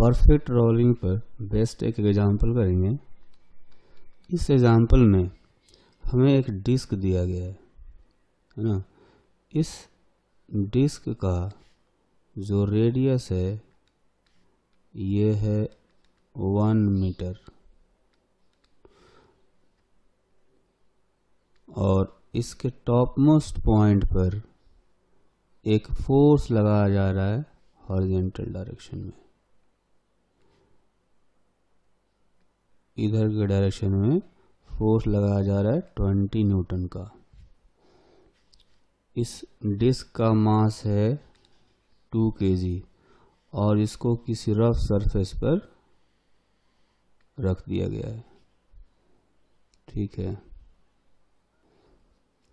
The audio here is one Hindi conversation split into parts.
परफेक्ट रोलिंग पर बेस्ट एक एग्जांपल करेंगे इस एग्जांपल में हमें एक डिस्क दिया गया है है ना इस डिस्क का जो रेडियस है ये है वन मीटर और इसके टॉप मोस्ट पॉइंट पर एक फोर्स लगाया जा रहा है हॉरिजेंटल डायरेक्शन में इधर के डायरेक्शन में फोर्स लगाया जा रहा है ट्वेंटी न्यूटन का इस डिस्क का मास है टू के और इसको किसी रफ सरफेस पर रख दिया गया है ठीक है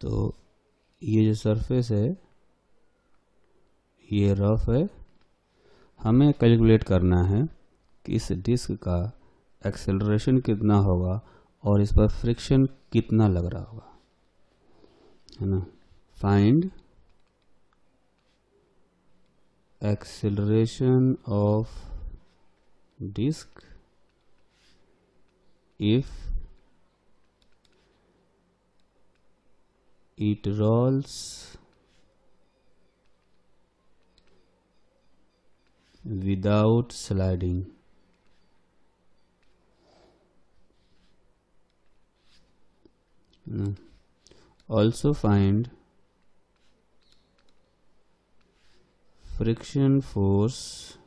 तो ये जो सरफेस है ये रफ है हमें कैलकुलेट करना है कि इस डिस्क का एक्सेलरेशन कितना होगा और इस पर फ्रिक्शन कितना लग रहा होगा है ना find acceleration of disk if it rolls without sliding also find friction force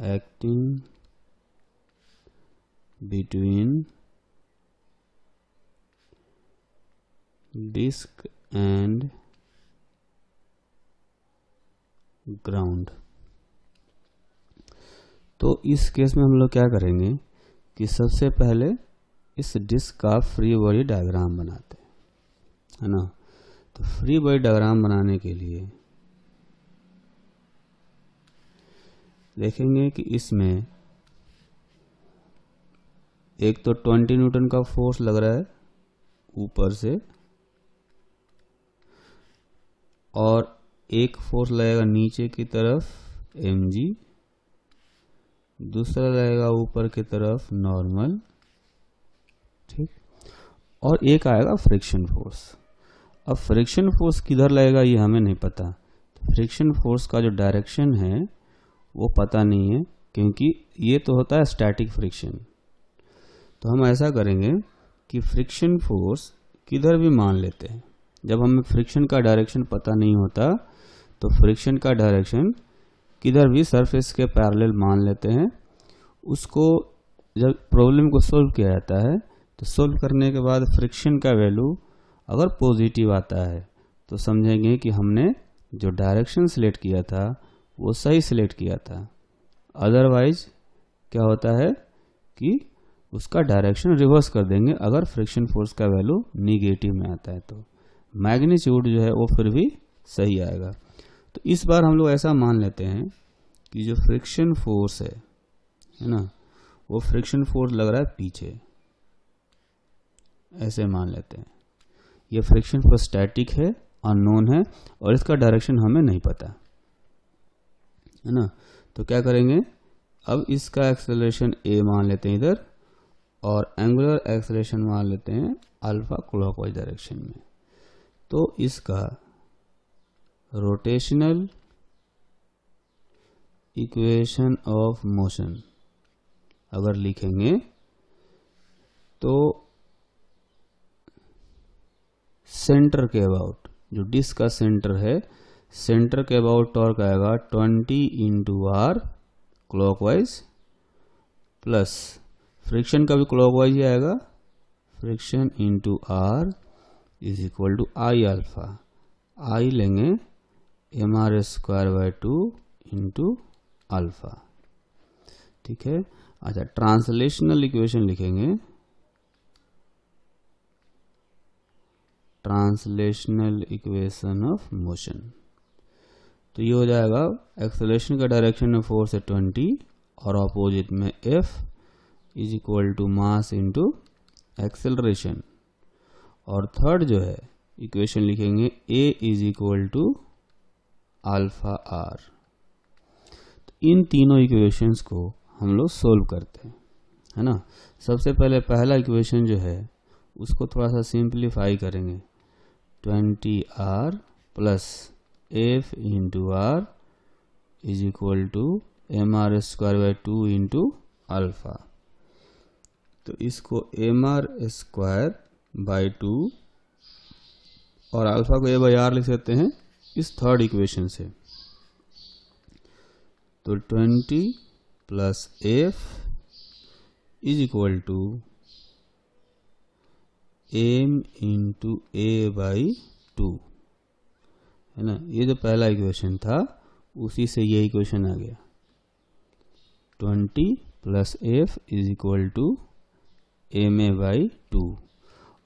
acting between disk and ground तो इस केस में हम लोग क्या करेंगे कि सबसे पहले इस डिस्क का फ्री बॉडी डायग्राम बनाते हैं है ना तो फ्री बॉडी डायग्राम बनाने के लिए देखेंगे कि इसमें एक तो 20 न्यूटन का फोर्स लग रहा है ऊपर से और एक फोर्स लगेगा नीचे की तरफ एम जी दूसरा रहेगा ऊपर की तरफ नॉर्मल ठीक और एक आएगा फ्रिक्शन फोर्स अब फ्रिक्शन फोर्स किधर लगेगा ये हमें नहीं पता फ्रिक्शन फोर्स का जो डायरेक्शन है वो पता नहीं है क्योंकि ये तो होता है स्टैटिक फ्रिक्शन तो हम ऐसा करेंगे कि फ्रिक्शन फोर्स किधर भी मान लेते हैं जब हमें फ्रिक्शन का डायरेक्शन पता नहीं होता तो फ्रिक्शन का डायरेक्शन किधर भी सरफेस के पैरेलल मान लेते हैं उसको जब प्रॉब्लम को सोल्व किया जाता है तो सोल्व करने के बाद फ्रिक्शन का वैल्यू अगर पॉजिटिव आता है तो समझेंगे कि हमने जो डायरेक्शन सिलेक्ट किया था वो सही सिलेक्ट किया था अदरवाइज क्या होता है कि उसका डायरेक्शन रिवर्स कर देंगे अगर फ्रिक्शन फोर्स का वैल्यू निगेटिव में आता है तो मैग्नीट्यूड जो है वो फिर भी सही आएगा तो इस बार हम लोग ऐसा मान लेते हैं कि जो फ्रिक्शन फोर्स है है ना वो फ्रिक्शन फोर्स लग रहा है पीछे ऐसे मान लेते हैं ये फ्रिक्शन फोर्स स्टैटिक है अननोन है और इसका डायरेक्शन हमें नहीं पता है ना तो क्या करेंगे अब इसका एक्सेलरेशन ए मान लेते हैं इधर और एंगुलर एक्सेलरेशन मान लेते हैं अल्फा क्लॉकवाइज डायरेक्शन में तो इसका rotational इक्वेशन ऑफ मोशन अगर लिखेंगे तो सेंटर के अबाउट जो डिस्क का सेंटर है सेंटर के अबाउट टॉर्क आएगा 20 into R clockwise plus friction का भी क्लॉकवाइज ही आएगा friction into R is equal to I alpha I लेंगे M R square by two into alpha ठीक है अच्छा ट्रांसलेशनल इक्वेशन लिखेंगे ट्रांसलेशनल इक्वेशन ऑफ मोशन तो ये हो जाएगा एक्सलेशन का डायरेक्शन में फोर्स है ट्वेंटी और अपोजिट में F is equal to mass into acceleration और थर्ड जो है इक्वेशन लिखेंगे A is equal to alpha R तो इन तीनों इक्वेशंस को हम लोग सोल्व करते हैं है ना सबसे पहले पहला इक्वेशन जो है उसको थोड़ा सा सिंप्लीफाई करेंगे twenty R plus F into R is equal to M R square by two into alpha तो इसको M R square by two और अल्फ़ा को ए बाई आर लिख सकते हैं इस थर्ड इक्वेशन से तो twenty plus F is equal to M into A by two है ना ये जो पहला इक्वेशन था उसी से ये इक्वेशन आ गया twenty plus F is equal to M A by two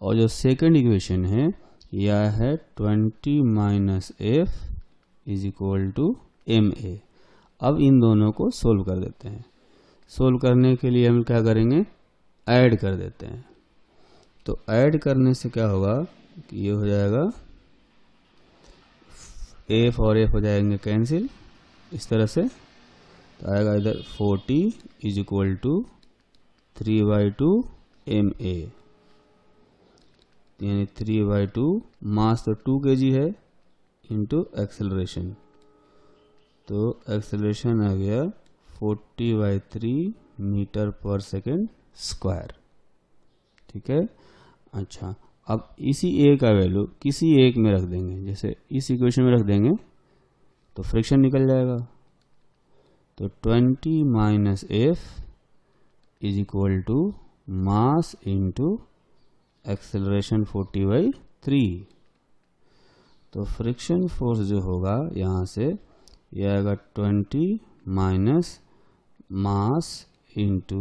और जो सेकंड इक्वेशन है यह है twenty minus F is equal to M A अब इन दोनों को सोल्व कर देते हैं सोल्व करने के लिए हम क्या करेंगे ऐड कर देते हैं तो ऐड करने से क्या होगा कि ये हो जाएगा एफ और एफ हो जाएंगे कैंसिल इस तरह से तो आएगा इधर forty is equal to three by two M A यानी थ्री बाई टू मास तो टू के जी है इंटू एक्सेलरेशन तो एक्सेलरेशन आ गया फोर्टी बाई थ्री मीटर पर सेकेंड स्क्वायर ठीक है अच्छा अब इसी ए का वैल्यू किसी एक में रख देंगे जैसे इस इक्वेशन में रख देंगे तो फ्रिक्शन निकल जाएगा तो twenty minus F is equal to mass into acceleration 40 by three तो फ्रिक्शन फोर्स जो होगा यहाँ से यह आएगा 20 minus mass into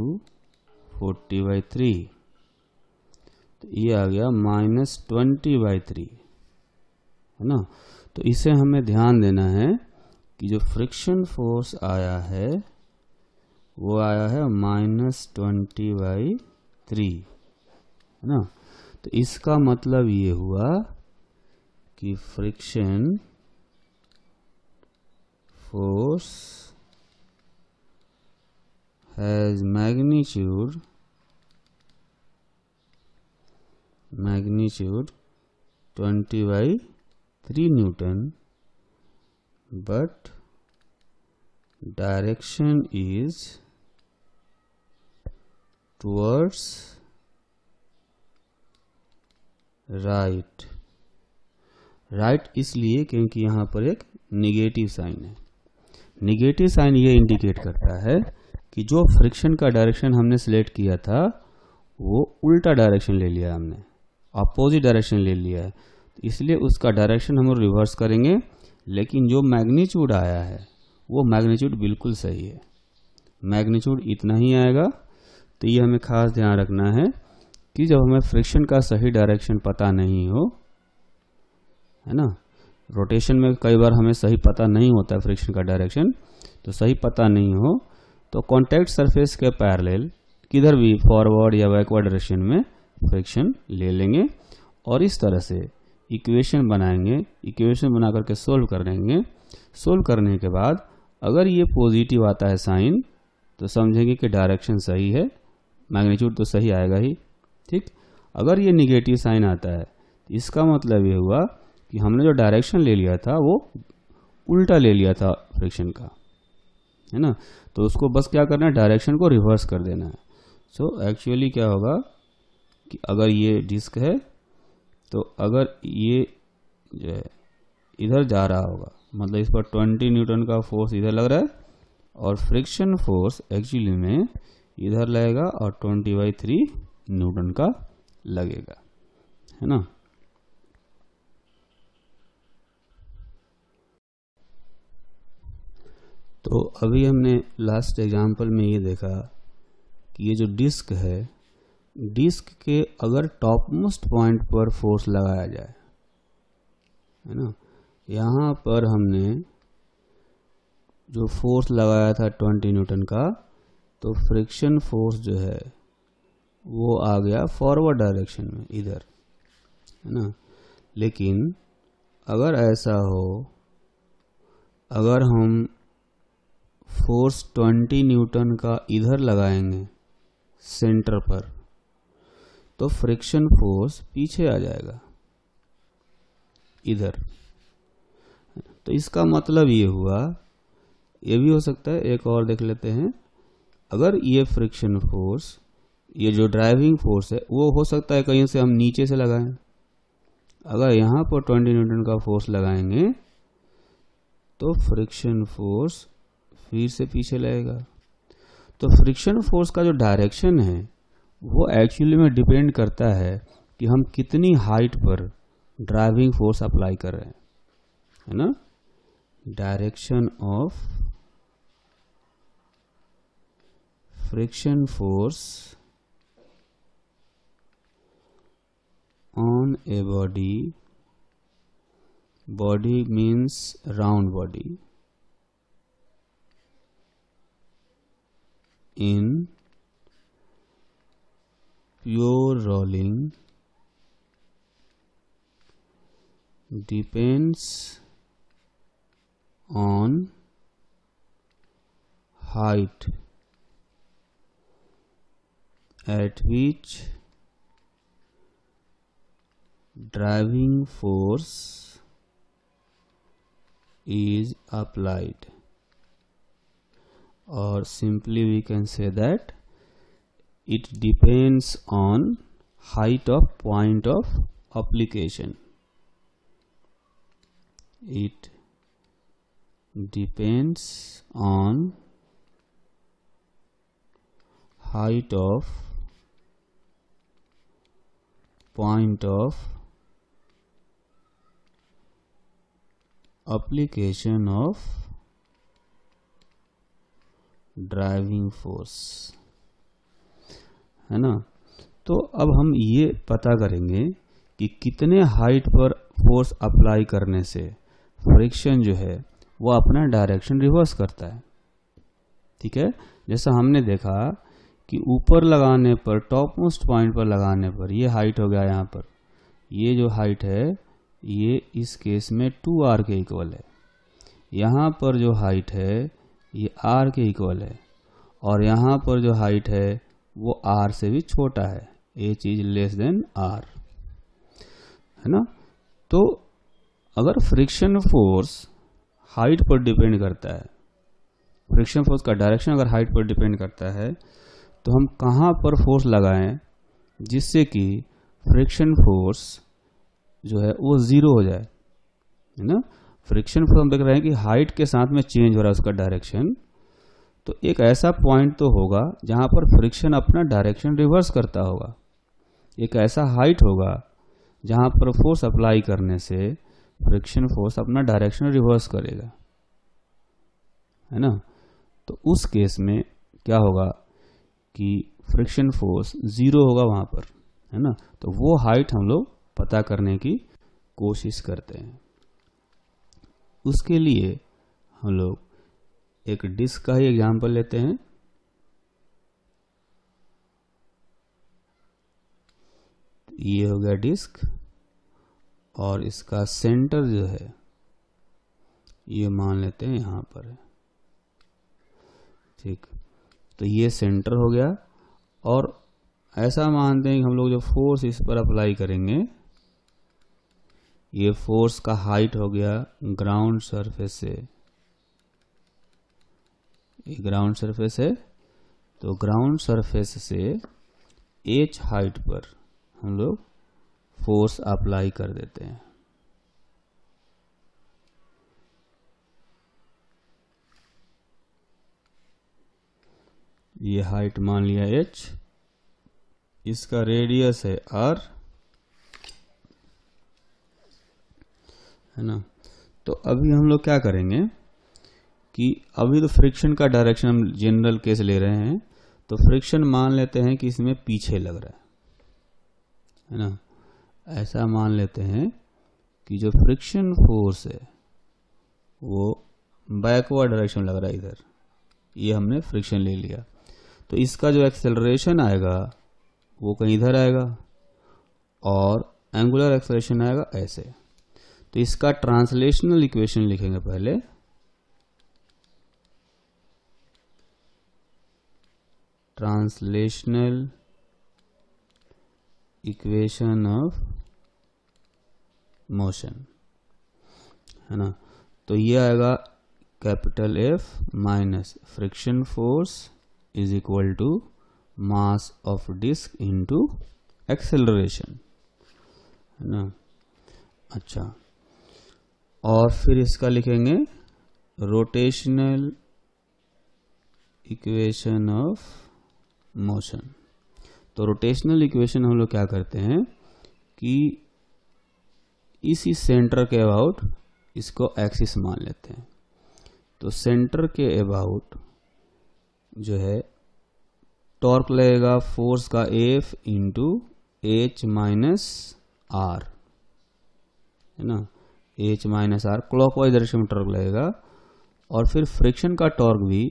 forty by three तो ये आ गया माइनस ट्वेंटी बाई थ्री है ना तो इसे हमें ध्यान देना है कि जो फ्रिक्शन फोर्स आया है वो आया है माइनस ट्वेंटी बाई थ्री है ना तो इसका मतलब ये हुआ कि friction force has magnitude magnitude 20 by three newton but direction is towards right right इसलिए क्योंकि यहाँ पर एक निगेटिव साइन है निगेटिव साइन ये इंडिकेट करता है कि जो फ्रिक्शन का डायरेक्शन हमने सिलेक्ट किया था वो उल्टा डायरेक्शन ले लिया हमने अपोजिट डायरेक्शन ले लिया है इसलिए उसका डायरेक्शन हम रिवर्स करेंगे लेकिन जो मैग्नीच्यूड आया है वो मैग्नीच्यूड बिल्कुल सही है मैग्नीच्यूड इतना ही आएगा तो ये हमें खास ध्यान रखना है कि जब हमें फ्रिक्शन का सही डायरेक्शन पता नहीं हो है ना रोटेशन में कई बार हमें सही पता नहीं होता है फ्रिक्शन का डायरेक्शन तो सही पता नहीं हो तो कॉन्टैक्ट सरफेस के पैरेलल किधर भी फॉरवर्ड या बैकवर्ड डायरेक्शन में फ्रिक्शन ले लेंगे और इस तरह से इक्वेशन बनाएंगे इक्वेशन बना करके सोल्व कर लेंगे सोल्व करने के बाद अगर ये पॉजिटिव आता है साइन तो समझेंगे कि डायरेक्शन सही है मैग्नीट्यूड तो सही आएगा ही ठीक अगर ये निगेटिव साइन आता है तो इसका मतलब ये हुआ कि हमने जो डायरेक्शन ले लिया था वो उल्टा ले लिया था फ्रिक्शन का है ना तो उसको बस क्या करना है डायरेक्शन को रिवर्स कर देना है सो so, एक्चुअली क्या होगा कि अगर ये डिस्क है तो अगर ये जो है इधर जा रहा होगा मतलब इस पर 20 न्यूटन का फोर्स इधर लग रहा है और फ्रिक्शन फोर्स एक्चुअली में इधर लगेगा और 20 बाई थ्री न्यूटन का लगेगा है ना तो अभी हमने लास्ट एग्जाम्पल में ये देखा कि ये जो डिस्क है डिस्क के अगर टॉप मोस्ट पॉइंट पर फोर्स लगाया जाए है ना यहाँ पर हमने जो फोर्स लगाया था 20 न्यूटन का तो फ्रिक्शन फोर्स जो है वो आ गया फॉरवर्ड डायरेक्शन में इधर है ना लेकिन अगर ऐसा हो अगर हम फोर्स 20 न्यूटन का इधर लगाएंगे सेंटर पर तो फ्रिक्शन फोर्स पीछे आ जाएगा इधर तो इसका मतलब ये हुआ ये भी हो सकता है एक और देख लेते हैं अगर ये फ्रिक्शन फोर्स ये जो ड्राइविंग फोर्स है वो हो सकता है कहीं से हम नीचे से लगाएं अगर यहाँ पर ट्वेंटी न्यूटन का फोर्स लगाएंगे तो फ्रिक्शन फोर्स फिर से पीछे लगेगा तो फ्रिक्शन फोर्स का जो डायरेक्शन है वो एक्चुअली में डिपेंड करता है कि हम कितनी हाइट पर ड्राइविंग फोर्स अप्लाई कर रहे हैं है ना direction of friction force on a body body means round body in pure rolling depends on height at which driving force is applied or simply we can say that it depends on height of point of application it depends on height of point of application of driving force है ना तो अब हम ये पता करेंगे कि कितने हाइट पर फोर्स अप्लाई करने से फ्रिक्शन जो है वो अपना डायरेक्शन रिवर्स करता है ठीक है जैसा हमने देखा कि ऊपर लगाने पर टॉप मोस्ट पॉइंट पर लगाने पर ये हाइट हो गया यहाँ पर ये जो हाइट है ये इस केस में टू आर के इक्वल है यहाँ पर जो हाइट है ये आर के इक्वल है और यहाँ पर जो हाइट है वो आर से भी छोटा है ए चीज लेस देन आर है ना तो अगर फ्रिक्शन फोर्स हाइट पर डिपेंड करता है फ्रिक्शन फोर्स का डायरेक्शन अगर हाइट पर डिपेंड करता है तो हम कहाँ पर फोर्स लगाएं जिससे कि फ्रिक्शन फोर्स जो है वो ज़ीरो हो जाए है ना फ्रिक्शन फोर्स हम देख रहे हैं कि हाइट के साथ में चेंज हो रहा है उसका डायरेक्शन तो एक ऐसा पॉइंट तो होगा जहां पर फ्रिक्शन अपना डायरेक्शन रिवर्स करता होगा एक ऐसा हाइट होगा जहां पर फोर्स अप्लाई करने से फ्रिक्शन फोर्स अपना डायरेक्शन रिवर्स करेगा है ना तो उस केस में क्या होगा कि फ्रिक्शन फोर्स ज़ीरो होगा वहां पर है ना तो वो हाइट हम लोग पता करने की कोशिश करते हैं उसके लिए हम लोग एक डिस्क का ही एग्जाम्पल लेते हैं ये हो गया डिस्क और इसका सेंटर जो है ये मान लेते हैं यहां पर है ठीक तो ये सेंटर हो गया और ऐसा मानते हैं कि हम लोग जो फोर्स इस पर अप्लाई करेंगे ये फोर्स का हाइट हो गया ग्राउंड सरफेस से ये ग्राउंड सरफेस है तो ग्राउंड सरफेस से एच हाइट पर हम लोग फोर्स अप्लाई कर देते हैं ये हाइट मान लिया एच इसका रेडियस है आर है ना तो अभी हम लोग क्या करेंगे कि अभी तो फ्रिक्शन का डायरेक्शन हम जनरल केस ले रहे हैं तो फ्रिक्शन मान लेते हैं कि इसमें पीछे लग रहा है है ना ऐसा मान लेते हैं कि जो फ्रिक्शन फोर्स है वो बैकवर्ड डायरेक्शन लग रहा है इधर ये हमने फ्रिक्शन ले लिया तो इसका जो एक्सेलरेशन आएगा वो कहीं इधर आएगा और एंगुलर एक्सेलरेशन आएगा ऐसे तो इसका ट्रांसलेशनल इक्वेशन लिखेंगे पहले ट्रांसलेशनल इक्वेशन ऑफ मोशन है ना तो ये आएगा capital F minus friction force is equal to mass of disc into acceleration है ना अच्छा और फिर इसका लिखेंगे रोटेशनल इक्वेशन ऑफ मोशन तो रोटेशनल इक्वेशन हम लोग क्या करते हैं कि इसी सेंटर के अबाउट इसको एक्सिस मान लेते हैं तो सेंटर के अबाउट जो है टॉर्क लगेगा फोर्स का F into H minus R है ना H minus R clockwise direction में टॉर्क लगेगा और फिर फ्रिक्शन का टॉर्क भी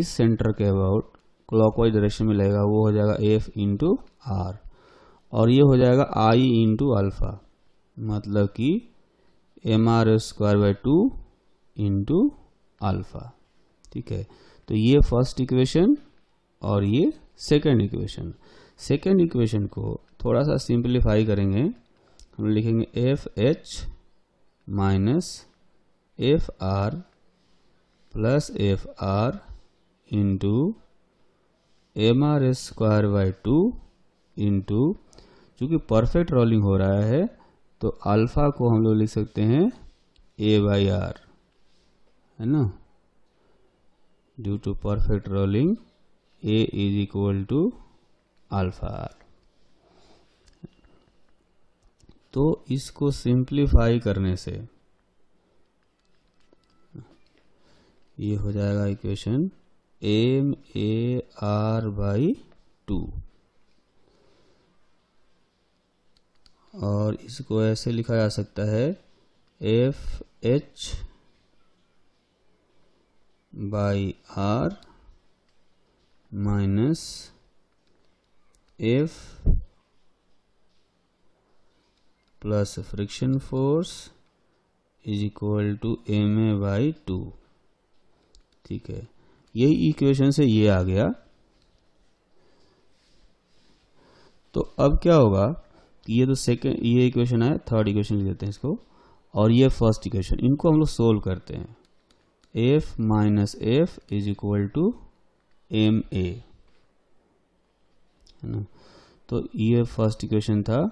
इस सेंटर के अबाउट क्लॉक वाइज डायरेक्शन में लगेगा वो हो जाएगा एफ इंटू आर और ये हो जाएगा आई इंटू अल्फा मतलब कि M R square by two into alpha ठीक है तो ये फर्स्ट इक्वेशन और ये सेकेंड इक्वेशन सेकेंड इक्वेशन को थोड़ा सा सिंप्लीफाई करेंगे हम लिखेंगे F H minus F R plus F R into M R square by two into चूँकि परफेक्ट रोलिंग हो रहा है तो अल्फा को हम लोग लिख सकते हैं ए बाई आर है ना due to perfect rolling A is equal to alpha R तो इसको सिंप्लीफाई करने से ये हो जाएगा equation M A R by two और इसको ऐसे लिखा जा सकता है F H by R minus F plus friction force is equal to M A by two ठीक है यही इक्वेशन से ये आ गया तो अब क्या होगा कि ये तो सेकेंड ये इक्वेशन है थर्ड इक्वेशन लेते हैं इसको और ये फर्स्ट इक्वेशन इनको हम लोग सोल्व करते हैं F minus F is equal to M A है ना तो ये फर्स्ट इक्वेशन था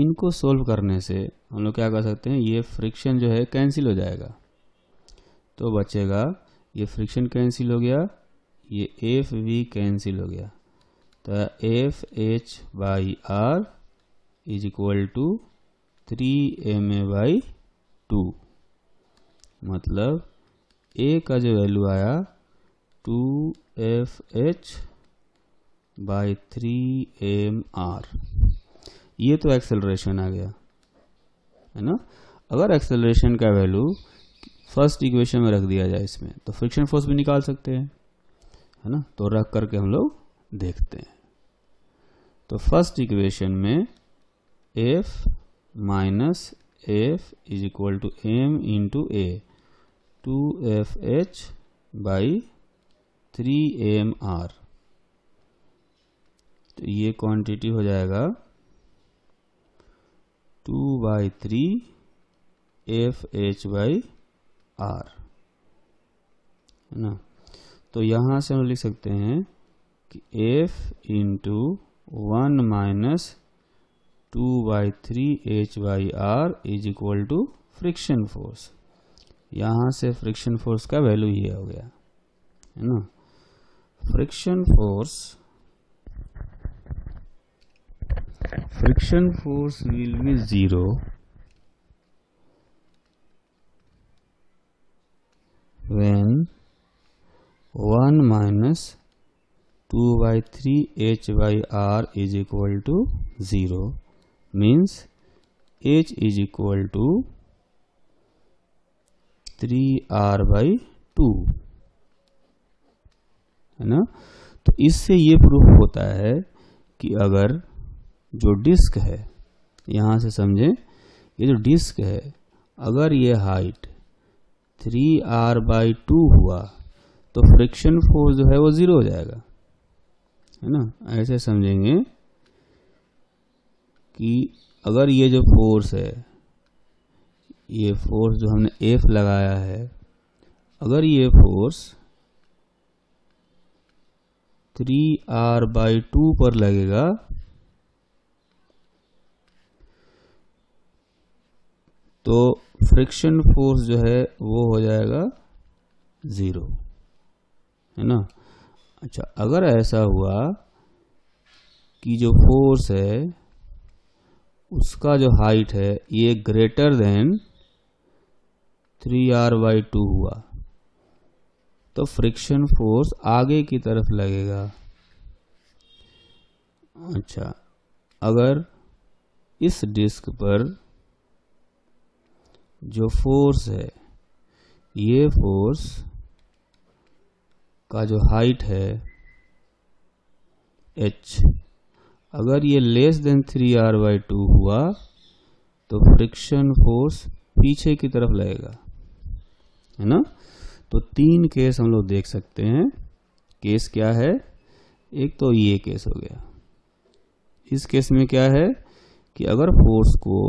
इनको सोल्व करने से हम लोग क्या कर सकते हैं ये फ्रिक्शन जो है कैंसिल हो जाएगा तो बचेगा ये फ्रिक्शन कैंसिल हो गया ये एफ वी कैंसिल हो गया तो F H by R is equal to three M A by two मतलब ए का जो वैल्यू आया two F H by three M R ये तो एक्सेलरेशन आ गया है ना अगर एक्सेलरेशन का वैल्यू फर्स्ट इक्वेशन में रख दिया जाए इसमें तो फ्रिक्शन फोर्स भी निकाल सकते हैं है ना तो रख करके हम लोग देखते हैं तो फर्स्ट इक्वेशन में F minus F is equal to M into A two F H by three M R तो ये क्वांटिटी हो जाएगा two by three F H by R है ना तो यहाँ से हम लिख सकते हैं कि F into one minus two by three H by R is equal to friction force यहाँ से फ्रिक्शन फोर्स का वैल्यू ये हो गया है ना friction force friction force will be zero when 1 minus 2 by 3 h by r is equal to 0 means h is equal to 3 r by 2 है ना तो इससे ये प्रूफ होता है कि अगर जो डिस्क है यहाँ से समझें ये जो डिस्क है अगर ये height three R by two हुआ तो फ्रिक्शन फोर्स जो है वो ज़ीरो हो जाएगा है ना ऐसे समझेंगे कि अगर ये जो फोर्स है ये फोर्स जो हमने एफ लगाया है अगर ये force three R by two पर लगेगा तो फ्रिक्शन फोर्स जो है वो हो जाएगा ज़ीरो है ना अच्छा अगर ऐसा हुआ कि जो फोर्स है उसका जो हाइट है ये greater than three R by two हुआ तो फ्रिक्शन फोर्स आगे की तरफ लगेगा अच्छा अगर इस डिस्क पर जो फोर्स है ये फोर्स का जो हाइट है एच अगर ये less than three R by two हुआ तो फ्रिक्शन फोर्स पीछे की तरफ लगेगा है ना तो तीन केस हम लोग देख सकते हैं केस क्या है एक तो ये केस हो गया इस केस में क्या है कि अगर फोर्स को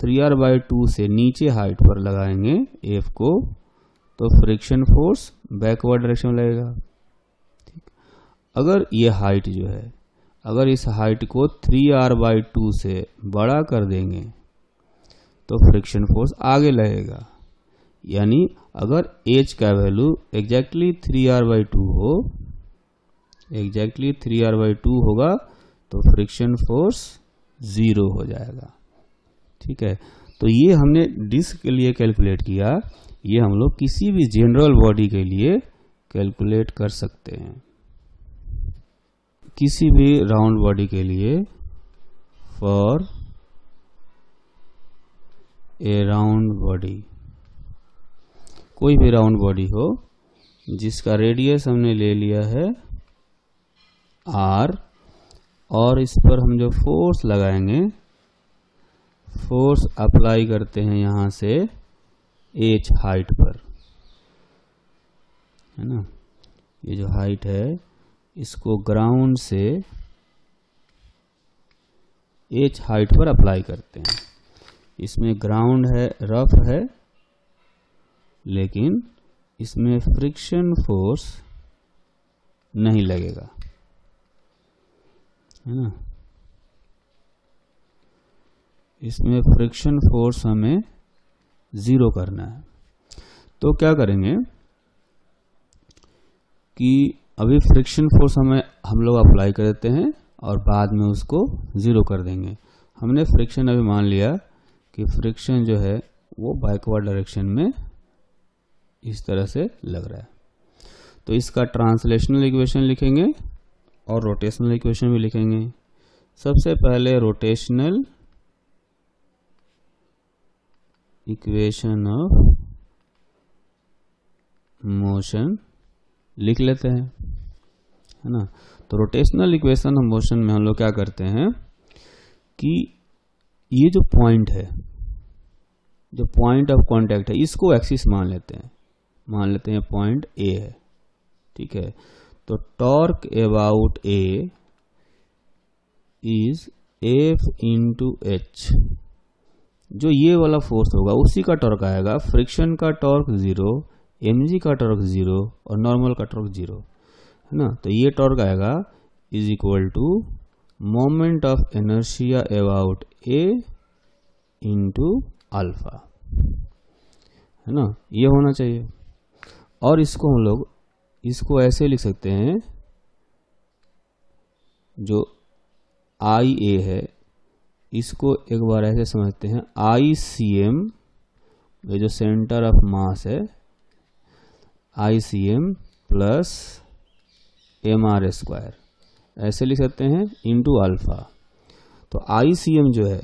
थ्री आर बाई टू से नीचे हाइट पर लगाएंगे एफ को तो फ्रिक्शन फोर्स बैकवर्ड डायरेक्शन में लगेगा ठीक अगर ये हाइट जो है अगर इस हाइट को थ्री आर बाई टू से बड़ा कर देंगे तो फ्रिक्शन फोर्स आगे लगेगा यानी अगर एच का value exactly three R by two हो exactly three R by two होगा तो फ्रिक्शन फोर्स ज़ीरो हो जाएगा ठीक है तो ये हमने डिस्क के लिए कैलकुलेट किया ये हम लोग किसी भी जनरल बॉडी के लिए कैलकुलेट कर सकते हैं किसी भी राउंड बॉडी के लिए फॉर ए राउंड बॉडी कोई भी राउंड बॉडी हो जिसका रेडियस हमने ले लिया है आर और इस पर हम जो फोर्स लगाएंगे फोर्स अप्लाई करते हैं यहां से एच हाइट पर है ना ये जो हाइट है इसको ग्राउंड से एच हाइट पर अप्लाई करते हैं इसमें ग्राउंड है रफ है लेकिन इसमें फ्रिक्शन फोर्स नहीं लगेगा है ना इसमें फ्रिक्शन फोर्स हमें ज़ीरो करना है तो क्या करेंगे कि अभी फ्रिक्शन फोर्स हमें हम लोग अप्लाई कर देते हैं और बाद में उसको ज़ीरो कर देंगे हमने फ्रिक्शन अभी मान लिया कि फ्रिक्शन जो है वो बैकवर्ड डायरेक्शन में इस तरह से लग रहा है तो इसका ट्रांसलेशनल इक्वेशन लिखेंगे और रोटेशनल इक्वेशन भी लिखेंगे सबसे पहले रोटेशनल इक्वेशन ऑफ मोशन लिख लेते हैं है ना तो रोटेशनल इक्वेशन ऑफ मोशन में हम लोग क्या करते हैं कि ये जो पॉइंट है जो पॉइंट ऑफ कांटेक्ट है इसको एक्सिस मान लेते हैं मान लेते हैं पॉइंट ए है ठीक है तो torque about A is F into H जो ये वाला फोर्स होगा उसी का टॉर्क आएगा फ्रिक्शन का टॉर्क ज़ीरो एम का टॉर्क ज़ीरो और नॉर्मल का टॉर्क ज़ीरो है ना तो ये टॉर्क आएगा is equal to moment of inertia about A into alpha है ना ये होना चाहिए और इसको हम लोग इसको ऐसे लिख सकते हैं जो आई ए है इसको एक बार ऐसे समझते हैं आई सी एम ये जो सेंटर ऑफ मास है I C M plus M R square ऐसे लिख सकते हैं इंटू अल्फा तो आई सी एम जो है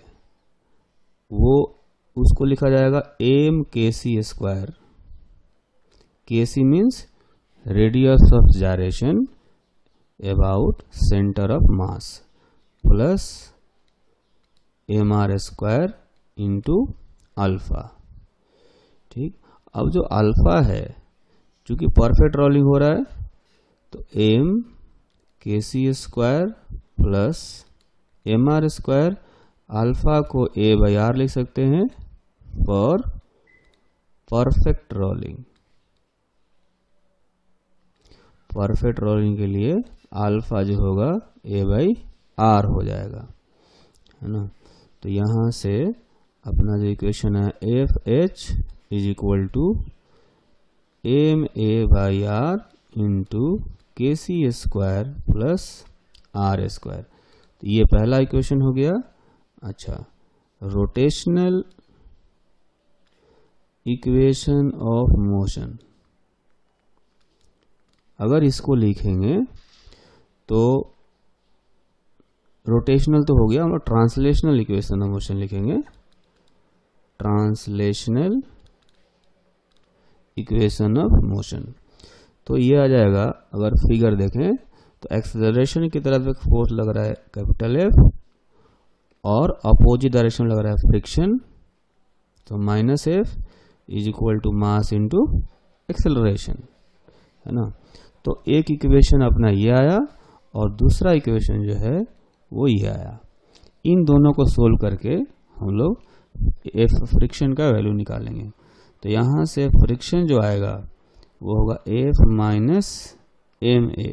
वो उसको लिखा जाएगा M K C square K C means radius of gyration about centre of mass plus M R square into alpha ठीक अब जो अल्फ़ा है चूंकि परफेक्ट रोलिंग हो रहा है तो M K C square plus M R square alpha को ए बाई आर लिख सकते हैं for perfect rolling perfect rolling के लिए अल्फ़ा जो होगा ए बाई आर हो जाएगा है ना तो यहाँ से अपना जो इक्वेशन है F H is equal to M A by R into K C square plus R square तो ये पहला इक्वेशन हो गया अच्छा रोटेशनल इक्वेशन ऑफ मोशन अगर इसको लिखेंगे तो रोटेशनल तो हो गया हम लोग ट्रांसलेशनल इक्वेशन ऑफ मोशन लिखेंगे ट्रांसलेशनल इक्वेशन ऑफ मोशन तो ये आ जाएगा अगर फिगर देखें तो एक्सेलरेशन की तरफ एक फोर्स लग रहा है कैपिटल एफ और अपोजिट डायरेक्शन लग रहा है फ्रिक्शन तो minus F is equal to mass into acceleration है ना तो एक इक्वेशन अपना ये आया और दूसरा इक्वेशन जो है वो ये आया इन दोनों को सोल्व करके हम लोग एफ फ्रिक्शन का वैल्यू निकालेंगे तो यहाँ से फ्रिक्शन जो आएगा वो होगा F minus M A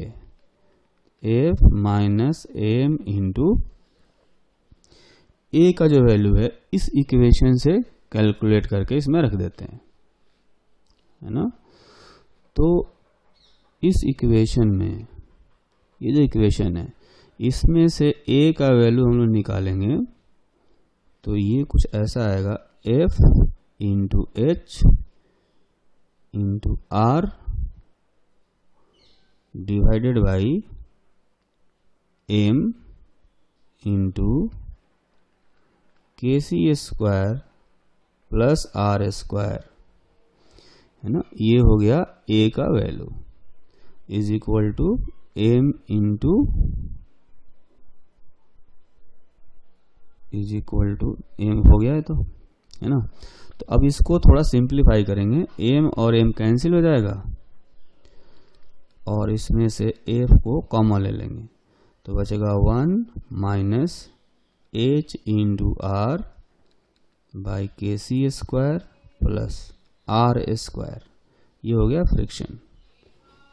F minus M into A का जो वैल्यू है इस इक्वेशन से कैलकुलेट करके इसमें रख देते हैं है ना तो इस इक्वेशन में ये जो इक्वेशन है इसमें से ए का वैल्यू हम लोग निकालेंगे तो ये कुछ ऐसा आएगा F into H into R divided by M into K C square plus R square है ना ये हो गया ए का value is equal to M into is equal to M हो गया है तो है ना तो अब इसको थोड़ा सिंप्लीफाई करेंगे एम और एम कैंसिल हो जाएगा और इसमें से एफ को कॉमन ले लेंगे तो बचेगा one minus H two R by K C square plus R square ये हो गया फ्रिक्शन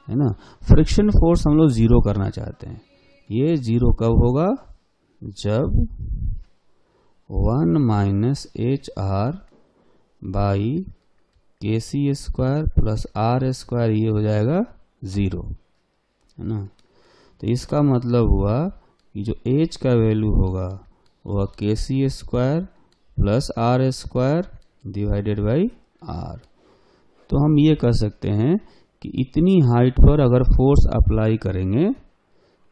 है ना फ्रिक्शन फोर्स हम लोग ज़ीरो करना चाहते हैं ये ज़ीरो कब होगा जब one minus H R by K C square plus R square ये हो जाएगा ज़ीरो है ना तो इसका मतलब हुआ कि जो एच का वैल्यू होगा वह K C square plus R square divided by R तो हम ये कह सकते हैं कि इतनी हाइट पर अगर फोर्स अप्लाई करेंगे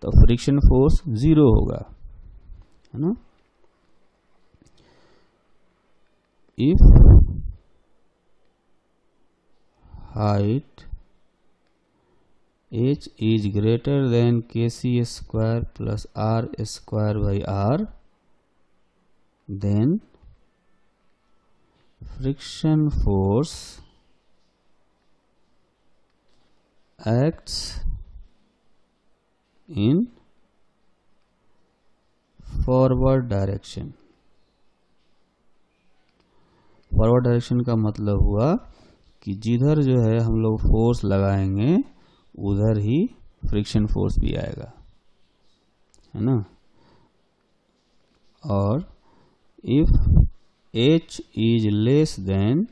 तो फ्रिक्शन फोर्स ज़ीरो होगा है ना if height h is greater than kc square plus r square by r then friction force acts in forward direction forward direction का मतलब हुआ कि जिधर जो है हम लोग फोर्स लगाएंगे उधर ही फ्रिक्शन फोर्स भी आएगा है ना और if H is less than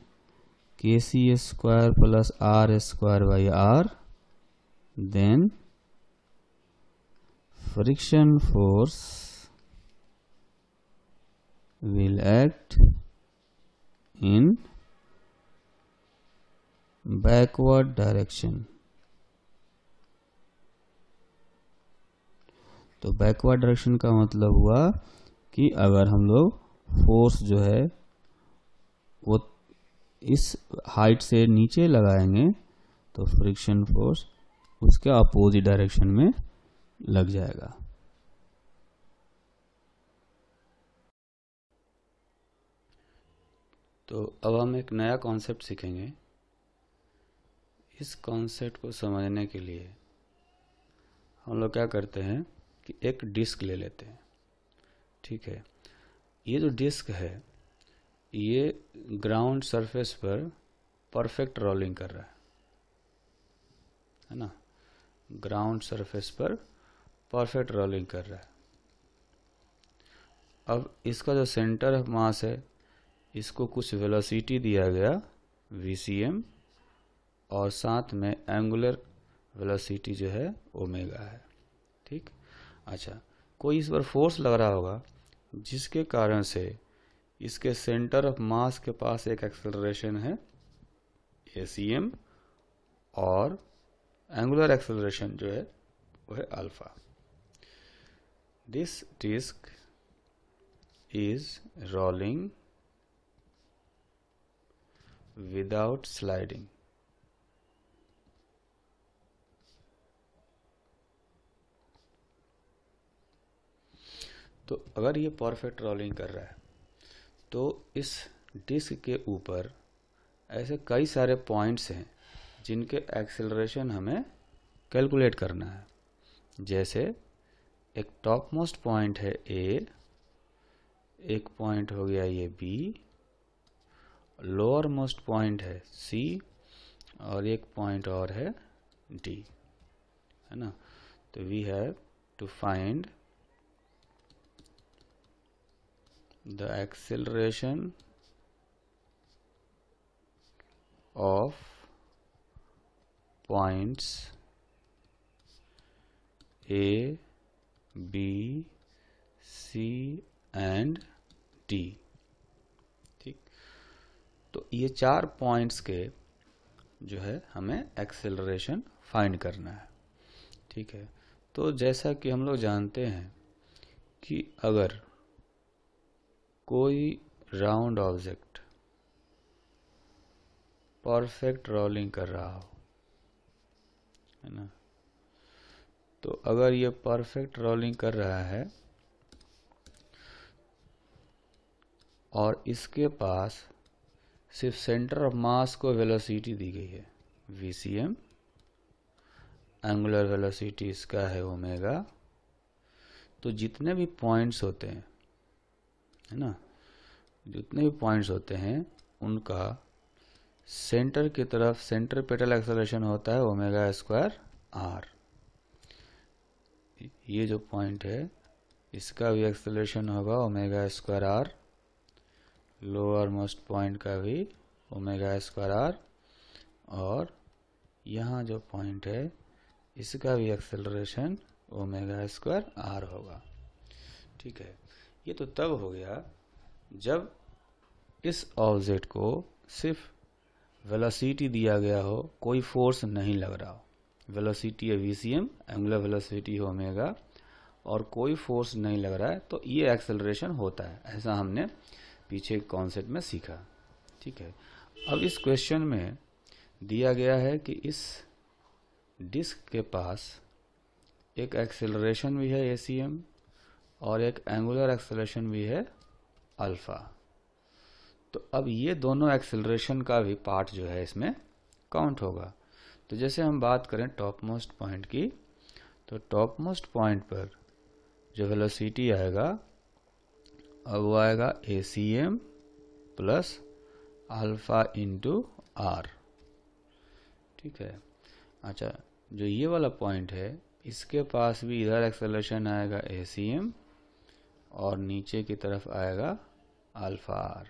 K C square plus R square by R then friction force will act in backward direction तो बैकवर्ड डायरेक्शन का मतलब हुआ कि अगर हम लोग फोर्स जो है वो इस हाइट से नीचे लगाएंगे तो फ्रिक्शन फोर्स उसके अपोजिट डायरेक्शन में लग जाएगा तो अब हम एक नया कॉन्सेप्ट सीखेंगे इस कॉन्सेप्ट को समझने के लिए हम लोग क्या करते हैं कि एक डिस्क ले लेते हैं ठीक है ये जो डिस्क है ये ग्राउंड सरफेस पर परफेक्ट रोलिंग कर रहा है है ना ग्राउंड सरफेस पर परफेक्ट रोलिंग कर रहा है अब इसका जो सेंटर ऑफ मास है इसको कुछ वेलोसिटी दिया गया वी और साथ में एंगुलर वेलोसिटी जो है ओमेगा है ठीक अच्छा कोई इस पर फोर्स लग रहा होगा जिसके कारण से इसके सेंटर ऑफ मास के पास एक एक्सेलरेशन है ए और एंगुलर एक्सेलरेशन जो है वो है alpha this disc is rolling without sliding तो अगर ये परफेक्ट रोलिंग कर रहा है तो इस डिस्क के ऊपर ऐसे कई सारे पॉइंट्स हैं जिनके एक्सेलरेशन हमें कैलकुलेट करना है जैसे एक टॉप मोस्ट पॉइंट है ए एक पॉइंट हो गया ये बी लोअर मोस्ट पॉइंट है सी और एक पॉइंट और है डी है ना तो we have to find the acceleration of points A B C and D तो ये चार पॉइंट्स के जो है हमें एक्सेलरेशन फाइंड करना है ठीक है तो जैसा कि हम लोग जानते हैं कि अगर कोई राउंड ऑब्जेक्ट परफेक्ट रोलिंग कर रहा हो है ना तो अगर ये परफेक्ट रोलिंग कर रहा है और इसके पास सिर्फ सेंटर ऑफ मास को वेलोसिटी दी गई है V C M angular velocity इसका है ओमेगा तो जितने भी पॉइंट्स होते हैं है ना जितने भी पॉइंट्स होते हैं उनका सेंटर की तरफ सेंटर पेटल एक्सलेशन होता है ओमेगा स्क्वायर आर ये जो पॉइंट है इसका भी एक्सलेशन होगा omega square R lower most point का भी ओमेगा स्क्वायर आर और यहाँ जो पॉइंट है इसका भी एक्सेलरेशन ओमेगा स्क्वायर आर होगा ठीक है ये तो तब हो गया जब इस ऑब्जेक्ट को सिर्फ वेलोसिटी दिया गया हो कोई फोर्स नहीं लग रहा हो वेलोसिटी है V C M angular velocity है ओमेगा और कोई फोर्स नहीं लग रहा है तो ये एक्सेलरेशन होता है ऐसा हमने पीछे कॉन्सेप्ट में सीखा ठीक है अब इस क्वेश्चन में दिया गया है कि इस डिस्क के पास एक एक्सेलरेशन भी है एसीएम और एक एंगुलर एक्सेलरेशन भी है अल्फ़ा तो अब ये दोनों एक्सेलरेशन का भी पार्ट जो है इसमें काउंट होगा तो जैसे हम बात करें टॉप मोस्ट पॉइंट की तो टॉप मोस्ट पॉइंट पर जो वेलोसिटी आएगा अब वो आएगा A C M plus alpha into R ठीक है अच्छा जो ये वाला पॉइंट है इसके पास भी इधर एक्सेलेशन आएगा ए सी एम और नीचे की तरफ आएगा अल्फा आर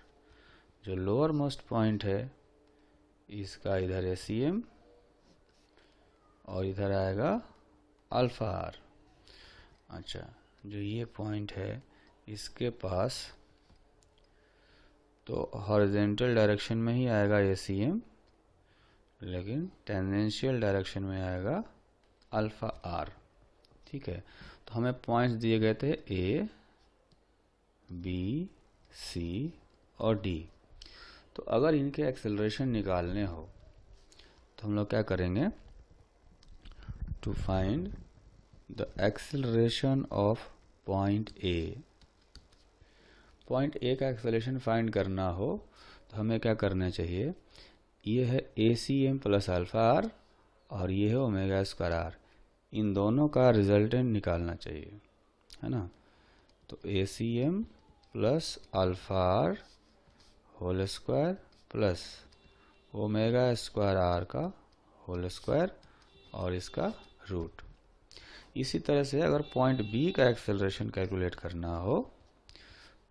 जो लोअर मोस्ट पॉइंट है इसका इधर ए सी एम और इधर आएगा अल्फा आर अच्छा जो ये पॉइंट है इसके पास तो हॉरिजेंटल डायरेक्शन में ही आएगा ए सी एम लेकिन टेंजेंशियल डायरेक्शन में आएगा अल्फ़ा आर ठीक है तो हमें पॉइंट्स दिए गए थे ए बी सी और डी तो अगर इनके एक्सेलरेशन निकालने हो तो हम लोग क्या करेंगे to find the acceleration of point A point A का एक्सेलेशन फाइंड करना हो तो हमें क्या करना चाहिए ये है A C M plus alpha R और ये है ओमेगा स्क्वायर आर इन दोनों का रिजल्टेंट निकालना चाहिए है ना तो A C M plus alpha R whole square plus omega square R का होल स्क्वायर और इसका रूट इसी तरह से अगर पॉइंट बी का एक्सेलरेशन कैलकुलेट करना हो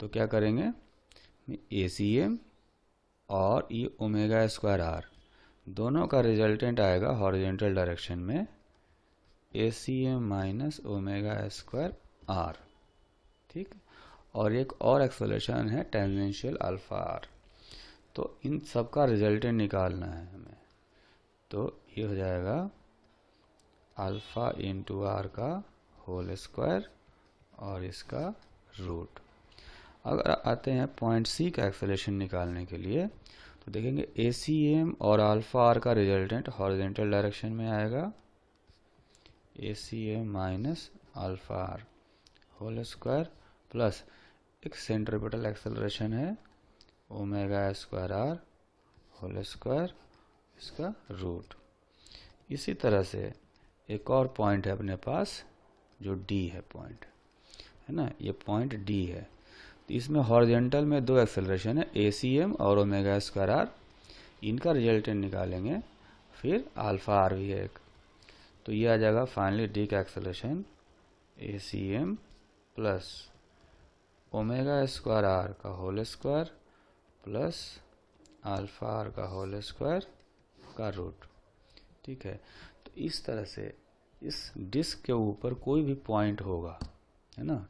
तो क्या करेंगे ए सी एम और ये ओमेगा स्क्वायर आर दोनों का रिजल्टेंट आएगा हॉरिजेंटल डायरेक्शन में A C M minus omega square R ठीक और एक और एक्सोलेशन है टेंजेंशियल अल्फा आर तो इन सब का रिजल्टेंट निकालना है हमें तो ये हो जाएगा अल्फा इंटू आर का होल स्क्वायर और इसका रूट अगर आते हैं पॉइंट सी का एक्सेलेशन निकालने के लिए तो देखेंगे ए सी एम और अल्फा आर का रिजल्टेंट हॉरिजेंटल डायरेक्शन में आएगा A C M minus alpha R whole square plus एक सेंट्रीपिटल एक्सेलरेशन है omega square R whole square इसका रूट इसी तरह से एक और पॉइंट है अपने पास जो डी है पॉइंट है ना ये पॉइंट डी है तो इसमें हॉर्जेंटल में दो एक्सेलरेशन है ए सी एम और ओमेगा स्क्वायर आर इनका रिजल्टेंट निकालेंगे फिर अल्फा आर भी है एक तो ये आ जाएगा फाइनली डी का acceleration A C M plus omega square R का whole square plus alpha R का होल स्क्वायर का रूट ठीक है तो इस तरह से इस डिस्क के ऊपर कोई भी पॉइंट होगा है ना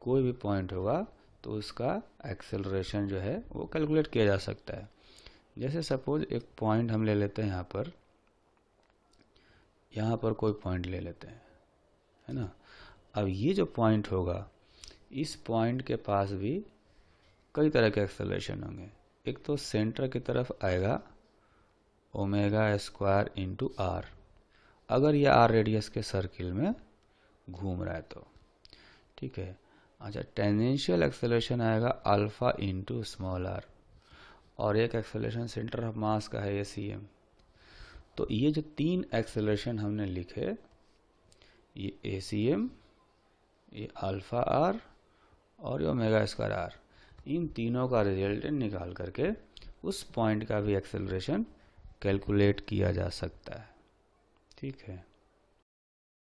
कोई भी पॉइंट होगा तो उसका एक्सेलरेशन जो है वो कैलकुलेट किया जा सकता है जैसे सपोज एक पॉइंट हम ले लेते हैं यहाँ पर यहाँ पर कोई पॉइंट ले लेते हैं है ना अब ये जो पॉइंट होगा इस पॉइंट के पास भी कई तरह के एक्सेलरेशन होंगे एक तो सेंटर की तरफ आएगा ओमेगा स्क्वायर इंटू आर अगर ये आर रेडियस के सर्किल में घूम रहा है तो ठीक है अच्छा टेंजेंशियल एक्सेलेशन आएगा अल्फ़ा इंटू स्मॉल आर और एक एक्सेलेशन सेंटर ऑफ मास का है ये सी एम तो ये जो तीन एक्सेलेशन हमने लिखे ये ए सी एम ये अल्फ़ा आर और ये ओमेगा स्क्वायर आर इन तीनों का रिजल्टेंट निकाल करके उस पॉइंट का भी एक्सेलरेशन कैलकुलेट किया जा सकता है ठीक है